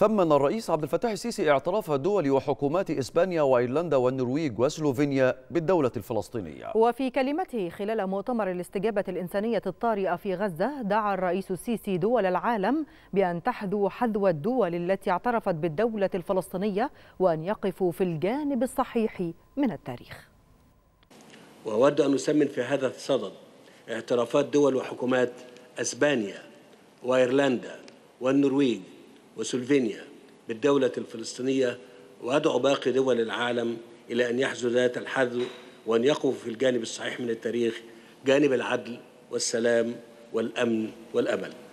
ثمن الرئيس عبد الفتاح السيسي اعتراف دول وحكومات إسبانيا وأيرلندا والنرويج وسلوفينيا بالدولة الفلسطينية وفي كلمته خلال مؤتمر الاستجابة الإنسانية الطارئة في غزة دعا الرئيس السيسي دول العالم بأن تحذو حذو الدول التي اعترفت بالدولة الفلسطينية وأن يقفوا في الجانب الصحيح من التاريخ وأود أن أسمن في هذا الصدد اعترافات دول وحكومات أسبانيا وأيرلندا والنرويج وسلوفينيا بالدولة الفلسطينية وأدعو باقي دول العالم إلى أن يحذو ذات الحذو وأن يقفوا في الجانب الصحيح من التاريخ جانب العدل والسلام والأمن والأمل